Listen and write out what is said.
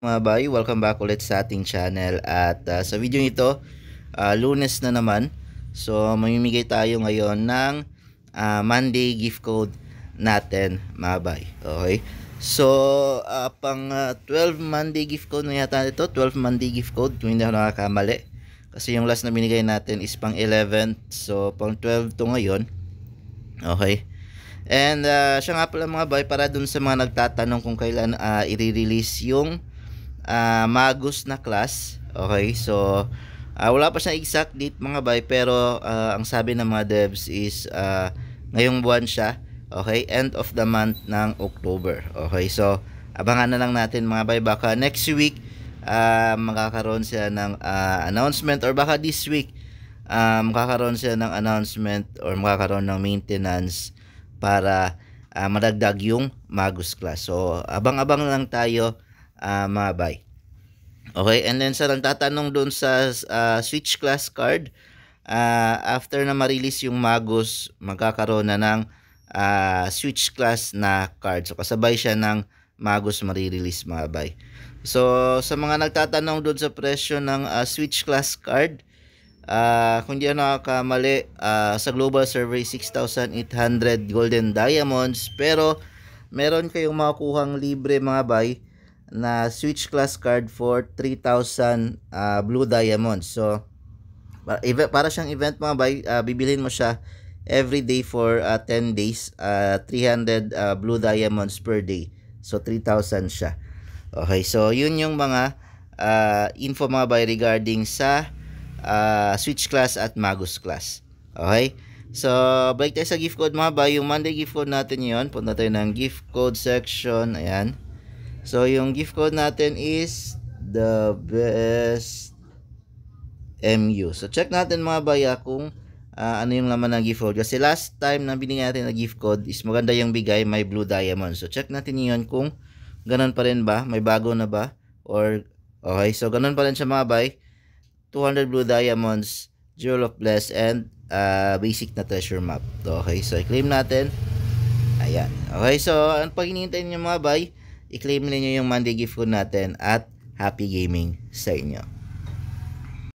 Mga bay, welcome back ulit sa ating channel at uh, sa video nito, uh, lunes na naman. So, mamimigay tayo ngayon ng uh, Monday gift code natin, mga bay. Okay? So, uh, pang uh, 12 Monday gift code na yata ito, 12 Monday gift code, kung hindi ako nakakamali. Kasi yung last na binigay natin is pang 11, so pang 12 to ngayon. Okay? And uh, siya nga pala mga bay, para dun sa mga nagtatanong kung kailan uh, i-release yung uh, Magus na class. Okay, so uh, wala pa siyang exact date mga bay pero uh, ang sabi ng mga devs is uh, ngayong buwan siya. Okay, end of the month ng October. Okay, so abangan na lang natin mga bay baka next week uh, makakaroon siya ng uh, announcement or baka this week uh, makakaroon siya ng announcement or makakaroon ng maintenance para uh, madagdag yung Magus class. So abang-abang lang tayo uh, mabay. Okay, and then sa tatanong doon sa uh, Switch class card, uh, after na ma-release yung Magus, magkakaroon na ng uh, Switch class na card. So kasabay siya ng Magus marirelease mabay. So sa mga nagtatanong doon sa presyo ng uh, Switch class card, uh, kung di ako nakakamali, uh, sa global survey 6,800 golden diamonds pero meron kayong makukuhang libre mga bay na Switch class card for 3,000 uh, ah, blue diamonds. So, para, event, para siyang event mga bay, uh, bibilhin mo siya every day for uh, ah, 10 days, uh, 300 uh, blue diamonds per day. So, 3,000 siya. Okay, so yun yung mga uh, info mga bay regarding sa uh, Switch class at Magus class. Okay? So, balik tayo sa gift code mga ba. Yung Monday gift code natin yon Punta tayo ng gift code section. Ayan. So, yung gift code natin is the best MU. So, check natin mga baya ah, kung uh, ano yung laman ng gift code. Kasi last time na binigyan natin na gift code is maganda yung bigay, may blue diamond. So, check natin yun kung ganun pa rin ba, may bago na ba, or okay. So, ganun pa rin siya mga bay. 200 blue diamonds, jewel of bless, and uh, basic na treasure map. Okay, so i-claim natin. Ayan. Okay, so ang pag niyo mga bay, i-claim ninyo yung Monday gift code natin at happy gaming sa inyo.